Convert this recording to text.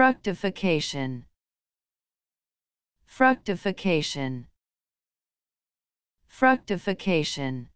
Fructification. Fructification. Fructification.